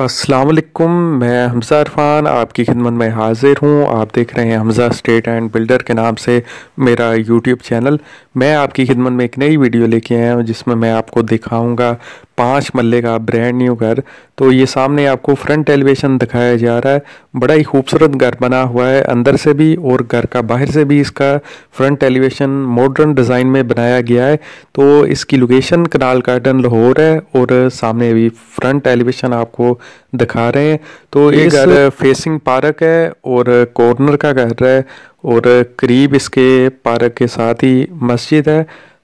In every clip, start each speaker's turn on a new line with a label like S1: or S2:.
S1: असलकुम मैं हमज़ा इरफान आपकी खिदमत में हाजिर हूँ आप देख रहे हैं हमज़ा स्टेट एंड बिल्डर के नाम से मेरा यूट्यूब चैनल मैं आपकी खिदमत में एक नई वीडियो लेके आया हूँ जिसमें मैं आपको दिखाऊंगा पाँच मल्ले का ब्रांड न्यू घर तो ये सामने आपको फ्रंट एलिवेशन दिखाया जा रहा है बड़ा ही खूबसूरत घर बना हुआ है अंदर से भी और घर का बाहर से भी इसका फ्रंट एलिवेशन मॉडर्न डिज़ाइन में बनाया गया है तो इसकी लोकेशन कनाल गार्डन लाहौर है और सामने भी फ्रंट एलिवेशन आपको दिखा रहे हैं तो ये घर फेसिंग पार्क है और कॉर्नर का घर है और करीब इसके पार्क के साथ ही मस्जिद है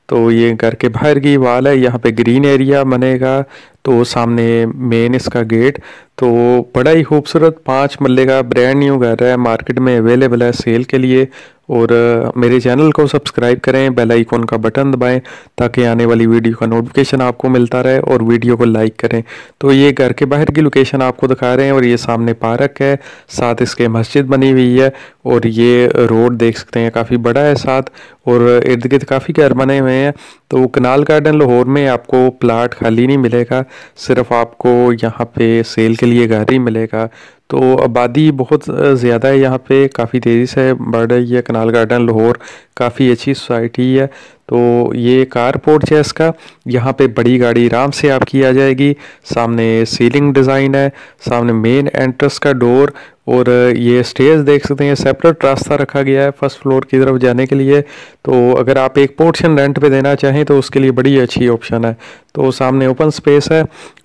S1: तो ये घर के बाहर की वाल है यहाँ पे ग्रीन एरिया बनेगा तो सामने मेन इसका गेट तो बड़ा ही खूबसूरत पांच मल्ले का ब्रांड न्यू घर है मार्केट में अवेलेबल है सेल के लिए और मेरे चैनल को सब्सक्राइब करें बेल आइकॉन का बटन दबाएं ताकि आने वाली वीडियो का नोटिफिकेशन आपको मिलता रहे और वीडियो को लाइक करें तो ये घर के बाहर की लोकेशन आपको दिखा रहे हैं और ये सामने पार्क है साथ इसके मस्जिद बनी हुई है और ये रोड देख सकते हैं काफ़ी बड़ा है साथ और इर्द गिर्द काफ़ी घर बने हुए हैं तो कनाल गार्डन लाहौर में आपको प्लाट खाली नहीं मिलेगा सिर्फ आपको यहाँ पे सेल के लिए घर ही मिलेगा तो आबादी बहुत ज़्यादा है यहाँ पे काफ़ी तेज़ी से बढ़ रही है कनाल गार्डन लाहौर काफ़ी अच्छी सोसाइटी है तो ये कार पोर्च है इसका यहाँ पे बड़ी गाड़ी आराम से आपकी आ जाएगी सामने सीलिंग डिज़ाइन है सामने मेन एंट्रेंस का डोर और ये स्टेज देख सकते हैं सेपरेट रास्ता रखा गया है फर्स्ट फ्लोर की तरफ जाने के लिए तो अगर आप एक पोर्शन रेंट पे देना चाहें तो उसके लिए बड़ी अच्छी ऑप्शन है तो सामने ओपन स्पेस है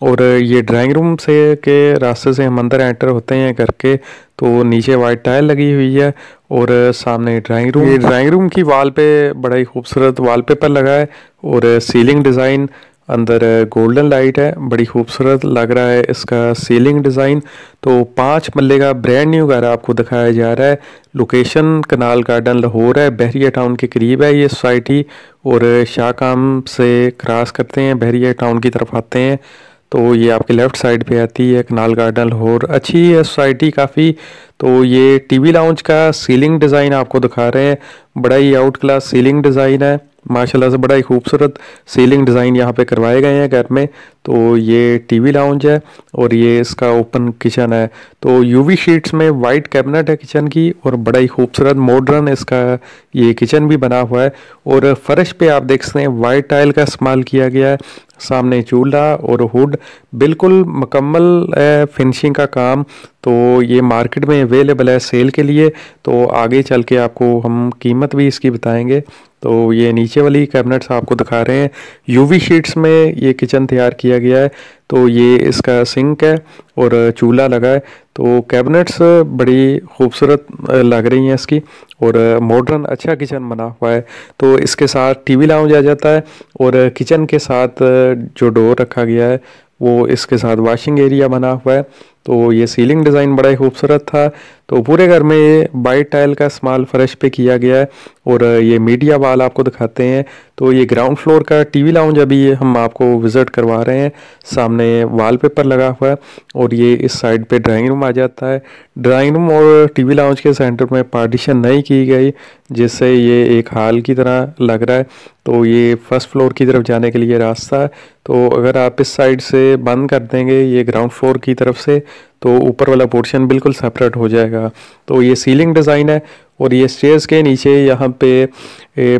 S1: और ये ड्राइंग रूम से के रास्ते से हम अंदर एंटर होते हैं घर के तो नीचे वाइट टाइल लगी हुई है और सामने ड्राइंग रूम ये ड्राइंग रूम की वाल पे बड़ा ही खूबसूरत वॉलपेपर लगा है और सीलिंग डिज़ाइन अंदर गोल्डन लाइट है बड़ी खूबसूरत लग रहा है इसका सीलिंग डिज़ाइन तो पाँच मल्ले का ब्रांड न्यू घर आपको दिखाया जा रहा है लोकेशन कनाल गार्डन लाहौर है बहरिया टाउन के करीब है ये सोसाइटी और शाहकाम से क्रॉस करते हैं बहरिया टाउन की तरफ आते हैं तो ये आपके लेफ़्ट साइड पे आती है कनाल गार्डन लाहौर अच्छी है सोसाइटी काफ़ी तो ये टीवी लाउंज का सीलिंग डिज़ाइन आपको दिखा रहे हैं बड़ा ही आउट क्लास सीलिंग डिज़ाइन है माशाल्लाह से बड़ा ही खूबसूरत सीलिंग डिज़ाइन यहाँ पे करवाए गए हैं घर में तो ये टीवी लाउंज है और ये इसका ओपन किचन है तो यूवी शीट्स में वाइट कैबिनेट है किचन की और बड़ा ही खूबसूरत मॉडर्न इसका ये किचन भी बना हुआ है और फर्श पे आप देख सकते हैं वाइट टाइल का इस्तेमाल किया गया है सामने चूल्हा और हुड बिल्कुल मकम्मल है फिनिशिंग का काम तो ये मार्केट में अवेलेबल है सेल के लिए तो आगे चल के आपको हम कीमत भी इसकी बताएंगे तो ये नीचे वाली कैबिनेट्स आपको दिखा रहे हैं यूवी शीट्स में ये किचन तैयार किया गया है तो ये इसका सिंक है और चूल्हा लगा है तो कैबिनेट्स बड़ी खूबसूरत लग रही हैं इसकी और मॉडर्न अच्छा किचन बना हुआ है तो इसके साथ टीवी लाउंज आ जाता है और किचन के साथ जो डोर रखा गया है वो इसके साथ वॉशिंग एरिया बना हुआ है तो ये सीलिंग डिज़ाइन बड़ा ही खूबसूरत था तो पूरे घर में ये वाइट टाइल का इस्तेमाल फ्रेश पे किया गया है और ये मीडिया वाल आपको दिखाते हैं तो ये ग्राउंड फ्लोर का टीवी लाउंज अभी हम आपको विज़िट करवा रहे हैं सामने वॉलपेपर लगा हुआ है और ये इस साइड पे ड्राइंग रूम आ जाता है ड्राइंग रूम और टी वी के सेंटर में पार्टीशन नहीं की गई जिससे ये एक हाल की तरह लग रहा है तो ये फर्स्ट फ्लोर की तरफ जाने के लिए रास्ता है तो अगर आप इस साइड से बंद कर देंगे ये ग्राउंड फ्लोर की तरफ से तो ऊपर वाला पोर्शन बिल्कुल सेपरेट हो जाएगा तो ये सीलिंग डिज़ाइन है और ये स्टेयर्स के नीचे यहाँ पे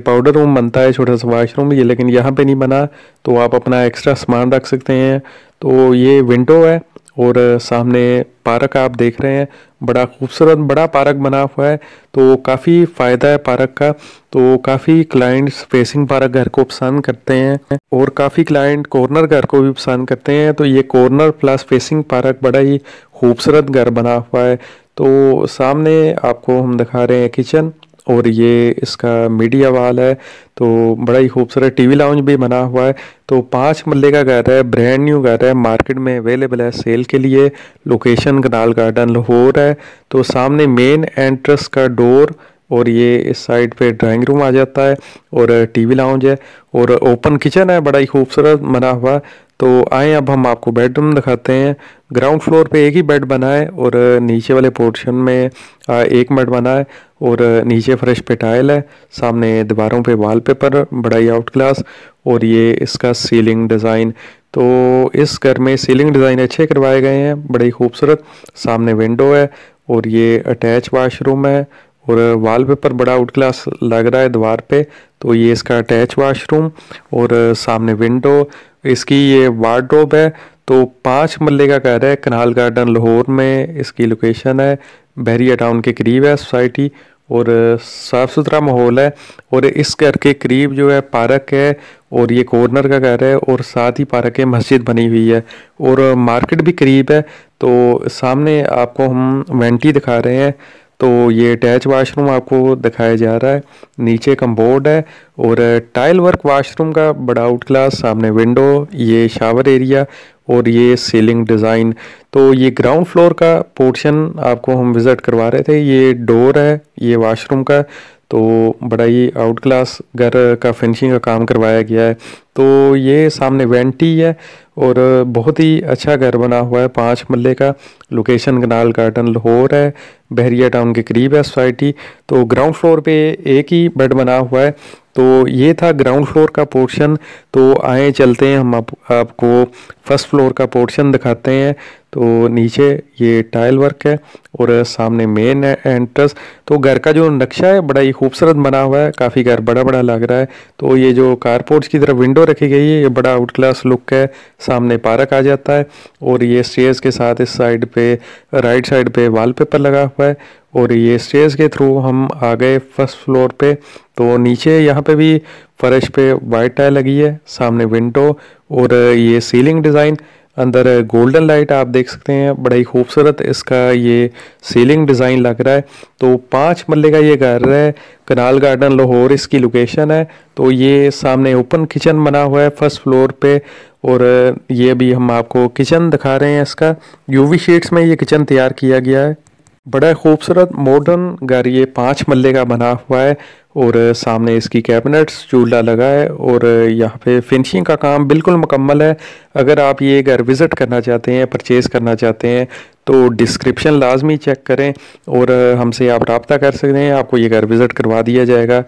S1: पाउडर रूम बनता है छोटा सा वाशरूम ये लेकिन यहाँ पे नहीं बना तो आप अपना एक्स्ट्रा सामान रख सकते हैं तो ये विंडो है और सामने पार्क आप देख रहे हैं बड़ा खूबसूरत बड़ा पार्क बना हुआ है तो काफ़ी फ़ायदा है पार्क का तो काफ़ी क्लाइंट्स फेसिंग पार्क घर को पसंद करते हैं और काफ़ी क्लाइंट कॉर्नर घर को भी पसंद करते हैं तो ये कॉर्नर प्लस फेसिंग पार्क बड़ा ही खूबसूरत घर बना हुआ है तो सामने आपको हम दिखा रहे हैं किचन और ये इसका मीडिया वाल है तो बड़ा ही खूबसूरत टीवी लाउंज भी बना हुआ है तो पाँच मल्ले का घर है ब्रांड न्यू घर है मार्केट में अवेलेबल है सेल के लिए लोकेशन कनाल गार्डन लाहौर है तो सामने मेन एंट्रेंस का डोर और ये इस साइड पे ड्राइंग रूम आ जाता है और टीवी लाउंज है और ओपन किचन है बड़ा ही खूबसूरत बना हुआ तो आए अब हम आपको बेडरूम दिखाते हैं ग्राउंड फ्लोर पे एक ही बेड बना है और नीचे वाले पोर्शन में एक बेड बना है और नीचे फ्रेश पे टाइल है सामने दीवारों पे वॉलपेपर ही आउट क्लास और ये इसका सीलिंग डिज़ाइन तो इस घर में सीलिंग डिज़ाइन अच्छे करवाए गए हैं बड़े खूबसूरत सामने विंडो है और ये अटैच वाशरूम है और वॉलपेपर बड़ा आउट क्लास लग रहा है दीवार पे तो ये इसका अटैच वाशरूम और सामने विंडो इसकी ये वार्ड्रोब है तो पाँच मल्ले का घर है कनाल गार्डन लाहौर में इसकी लोकेशन है बहरिया टाउन के करीब है सोसाइटी और साफ़ सुथरा माहौल है और इस घर के करीब जो है पार्क है और ये कॉर्नर का घर है और साथ ही पार्क है मस्जिद बनी हुई है और मार्केट भी करीब है तो सामने आपको हम वेंटी दिखा रहे हैं तो ये अटैच वाशरूम आपको दिखाया जा रहा है नीचे कम्बोर्ड है और टाइल वर्क वाशरूम का बड़ा आउट क्लास सामने विंडो ये शावर एरिया और ये सीलिंग डिज़ाइन तो ये ग्राउंड फ्लोर का पोर्शन आपको हम विज़िट करवा रहे थे ये डोर है ये वाशरूम का तो बड़ा ही आउट क्लास घर का फिनिशिंग का काम करवाया गया है तो ये सामने वेंटी है और बहुत ही अच्छा घर बना हुआ है पाँच मल्ले का लोकेशन कनाल गार्डन लाहौर है बहरिया टाउन के करीब है सोसाइटी तो ग्राउंड फ्लोर पे एक ही बेड बना हुआ है तो ये था ग्राउंड फ्लोर का पोर्शन तो आए चलते हैं हम आप, आपको फर्स्ट फ्लोर का पोर्शन दिखाते हैं तो नीचे ये टाइल वर्क है और सामने मेन एंट्रेंस तो घर का जो नक्शा है बड़ा ही खूबसूरत बना हुआ है काफ़ी घर बड़ा बड़ा लग रहा है तो ये जो कारपोर्ट्स की तरफ विंडो रखी गई है ये बड़ा आउट क्लास लुक है सामने पार्क आ जाता है और ये स्टेयर्स के साथ इस साइड पे राइट साइड पे वाल लगा हुआ है और ये स्टेज के थ्रू हम आ गए फर्स्ट फ्लोर पे तो नीचे यहाँ पे भी फर्श पे वाइट टाइल लगी है सामने विंडो और ये सीलिंग डिज़ाइन अंदर गोल्डन लाइट आप देख सकते हैं बड़ा ही खूबसूरत इसका ये सीलिंग डिज़ाइन लग रहा है तो पाँच मल्ले का ये घर है कनाल गार्डन लाहौर इसकी लोकेशन है तो ये सामने ओपन किचन बना हुआ है फर्स्ट फ्लोर पे और ये भी हम आपको किचन दिखा रहे हैं इसका यूवी शीट्स में ये किचन तैयार किया गया है बड़ा खूबसूरत मॉडर्न घर ये पाँच मल्ले का बना हुआ है और सामने इसकी कैबिनेट्स चूल्हा लगा है और यहाँ पे फिनिशिंग का काम बिल्कुल मुकम्मल है अगर आप ये घर विज़िट करना चाहते हैं परचेज़ करना चाहते हैं तो डिस्क्रिप्शन लाजमी चेक करें और हमसे आप रबता कर सकते हैं आपको ये घर विज़िट करवा दिया जाएगा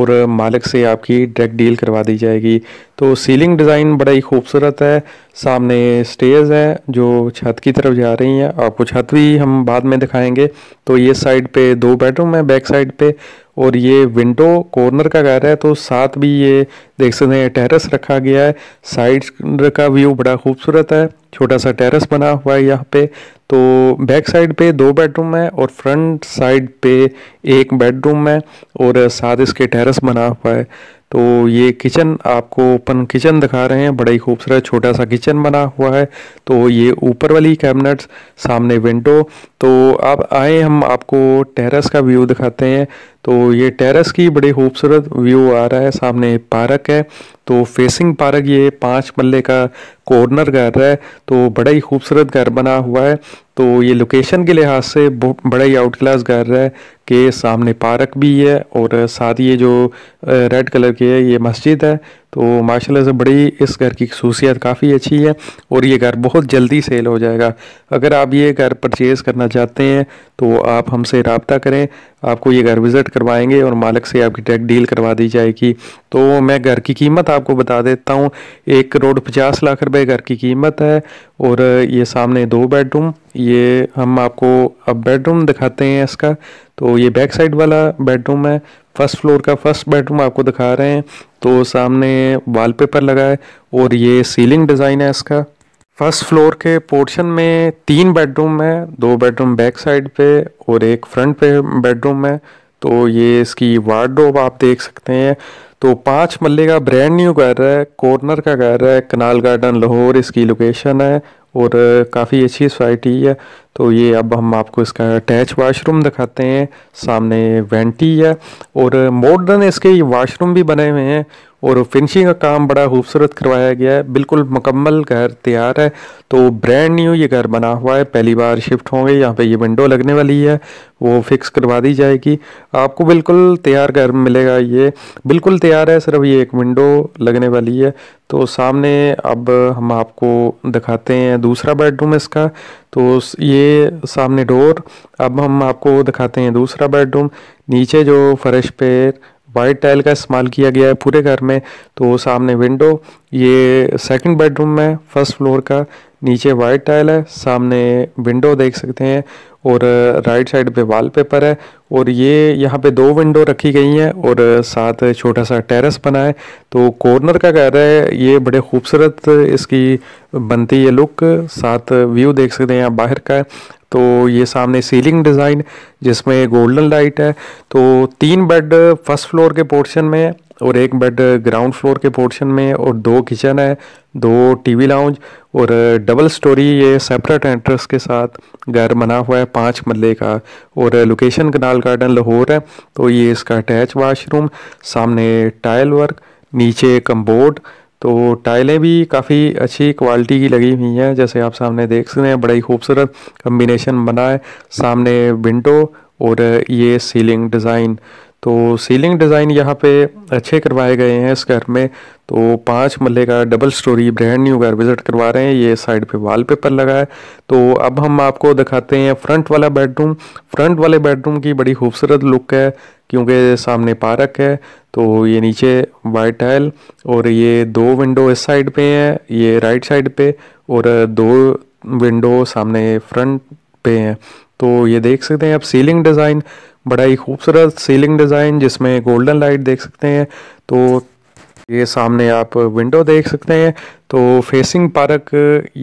S1: और मालिक से आपकी डायरेक्ट डील करवा दी जाएगी तो सीलिंग डिज़ाइन बड़ा ही खूबसूरत है सामने स्टेज है जो छत की तरफ जा रही हैं आपको छत भी हम बाद में दिखाएंगे तो ये साइड पे दो बेडरूम है बैक साइड पे और ये विंडो कॉर्नर का घर है तो साथ भी ये देख सकते हैं टेरेस रखा गया है साइड का व्यू बड़ा खूबसूरत है छोटा सा टेरेस बना हुआ है यहाँ पे तो बैक साइड पे दो बेडरूम है और फ्रंट साइड पे एक बेडरूम है और साथ इसके टेरेस बना हुआ है तो ये किचन आपको ओपन किचन दिखा रहे हैं बड़ा ही खूबसूरत छोटा सा किचन बना हुआ है तो ये ऊपर वाली कैबिनेट्स सामने विंडो तो आप आए हम आपको टेरेस का व्यू दिखाते हैं तो ये टेरेस की बड़े खूबसूरत व्यू आ रहा है सामने पार्क है तो फेसिंग पार्क ये पाँच मल्ले का कॉर्नर घर है तो बड़ा ही खूबसूरत घर बना हुआ है तो ये लोकेशन के लिहाज से बड़ा ही आउट क्लास घर है कि सामने पार्क भी है और साथ ये जो रेड कलर की है ये मस्जिद है तो माशाल्लाह से बड़ी इस घर की खसूसियत काफ़ी अच्छी है और ये घर बहुत जल्दी सेल हो जाएगा अगर आप ये घर परचेज़ करना चाहते हैं तो आप हमसे रबता करें आपको ये घर विज़िट करवाएंगे और मालिक से आपकी डायरेक्ट डील करवा दी जाएगी तो मैं घर की कीमत आपको बता देता हूँ एक करोड़ पचास लाख रुपए घर की कीमत है और ये सामने दो बेडरूम ये हम आपको अब बेडरूम दिखाते हैं इसका तो ये बैक साइड वाला बेडरूम है फर्स्ट फ्लोर का फर्स्ट बेडरूम आपको दिखा रहे हैं तो सामने वॉलपेपर लगा है और ये सीलिंग डिज़ाइन है इसका फर्स्ट फ्लोर के पोर्शन में तीन बेडरूम है दो बेडरूम बैक साइड पे और एक फ्रंट पे बेडरूम है तो ये इसकी वार्ड्रोब आप देख सकते हैं तो पांच मल्ले का ब्रांड न्यू घर है कॉर्नर का घर है कनाल गार्डन लाहौर इसकी लोकेशन है और काफ़ी अच्छी सोसाइटी है तो ये अब हम आपको इसका अटैच वाशरूम दिखाते हैं सामने वेंटी है और मॉडर्न इसके वाशरूम भी बने हुए हैं और फिनिशिंग का काम बड़ा खूबसूरत करवाया गया है बिल्कुल मुकम्मल घर तैयार है तो ब्रांड न्यू ये घर बना हुआ है पहली बार शिफ्ट होंगे यहाँ पे ये विंडो लगने वाली है वो फिक्स करवा दी जाएगी आपको बिल्कुल तैयार घर मिलेगा ये बिल्कुल तैयार है सिर्फ ये एक विंडो लगने वाली है तो सामने अब हम आपको दिखाते हैं दूसरा बेडरूम इसका तो ये सामने डोर अब हम आपको दिखाते हैं दूसरा बेडरूम नीचे जो फर्श पे वाइट टाइल का इस्तेमाल किया गया है पूरे घर में तो सामने विंडो ये सेकंड बेडरूम में फर्स्ट फ्लोर का नीचे वाइट टाइल है सामने विंडो देख सकते हैं और राइट साइड पे वॉलपेपर है और ये यहाँ पे दो विंडो रखी गई हैं और साथ छोटा सा टेरेस बना है तो कॉर्नर का कह रहा है ये बड़े खूबसूरत इसकी बनती है लुक साथ व्यू देख सकते हैं आप बाहर का तो ये सामने सीलिंग डिज़ाइन जिसमें गोल्डन लाइट है तो तीन बेड फर्स्ट फ्लोर के पोर्शन में है और एक बेड ग्राउंड फ्लोर के पोर्शन में है और दो किचन है दो टीवी लाउंज और डबल स्टोरी ये सेपरेट एंट्रेंस के साथ घर बना हुआ है पाँच मल्ले का और लोकेशन कनाल गार्डन लाहौर है तो ये इसका अटैच वाशरूम सामने टाइल वर्क नीचे कम्बोर्ड तो टाइलें भी काफ़ी अच्छी क्वालिटी की लगी हुई हैं जैसे आप सामने देख सकते हैं बड़ा ही खूबसूरत कम्बिनेशन बना है सामने विंडो और ये सीलिंग डिज़ाइन तो सीलिंग डिज़ाइन यहाँ पे अच्छे करवाए गए हैं इस घर में तो पाँच मल्ले का डबल स्टोरी ब्रांड न्यू घर विज़िट करवा रहे हैं ये साइड पे वॉलपेपर लगा है तो अब हम आपको दिखाते हैं फ्रंट वाला बेडरूम फ्रंट वाले बेडरूम की बड़ी खूबसूरत लुक है क्योंकि सामने पार्क है तो ये नीचे वाइट टाइल और ये दो विंडो इस साइड पे हैं ये राइट साइड पे और दो विंडो सामने फ्रंट पे हैं तो ये देख सकते हैं आप सीलिंग डिज़ाइन बड़ा ही खूबसूरत सीलिंग डिज़ाइन जिसमें गोल्डन लाइट देख सकते हैं तो ये सामने आप विंडो देख सकते हैं तो फेसिंग पार्क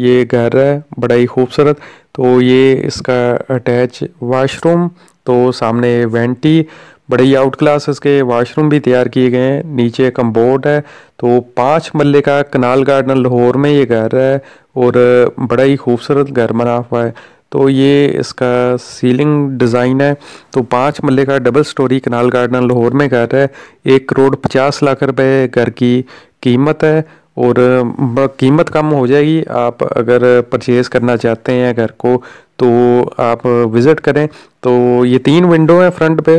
S1: ये घर है बड़ा ही खूबसूरत तो ये इसका अटैच वाशरूम तो सामने वेंटी बड़े ही आउट क्लास इसके वाशरूम भी तैयार किए गए हैं नीचे कम्बोर्ड है तो पाँच मल्ले का कनाल गार्डन लाहौर में ये घर है और बड़ा ही खूबसूरत घर बना हुआ है तो ये इसका सीलिंग डिज़ाइन है तो पाँच मल्ले का double storey canal garden Lahore में घर है एक करोड़ पचास लाख रुपए घर की कीमत है और कीमत कम हो जाएगी आप अगर परचेज़ करना चाहते हैं घर को तो आप विज़िट करें तो ये तीन विंडो है फ्रंट पे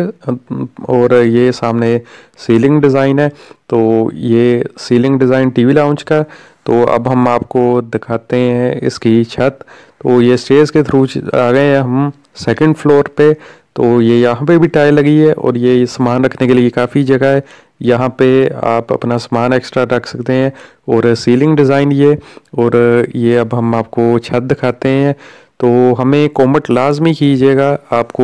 S1: और ये सामने सीलिंग डिज़ाइन है तो ये सीलिंग डिज़ाइन टीवी लाउंज का तो अब हम आपको दिखाते हैं इसकी छत तो ये स्टेज के थ्रू आ गए हैं हम सेकंड फ्लोर पे तो ये यहाँ पे भी टाइल लगी है और ये सामान रखने के लिए काफ़ी जगह है यहाँ पे आप अपना सामान एक्स्ट्रा रख सकते हैं और सीलिंग डिज़ाइन ये और ये अब हम आपको छत दिखाते हैं तो हमें कॉमेंट लाजमी कीजिएगा आपको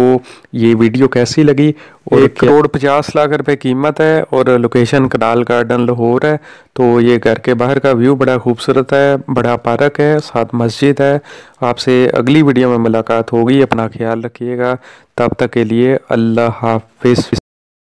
S1: ये वीडियो कैसी लगी और एक करोड़ पचास लाख रुपए कीमत है और लोकेशन कनाल गार्डन लाहौर है तो ये घर के बाहर का व्यू बड़ा खूबसूरत है बड़ा पार्क है साथ मस्जिद है आपसे अगली वीडियो में मुलाकात होगी अपना ख्याल रखिएगा तब तक के लिए अल्लाह हाफिज़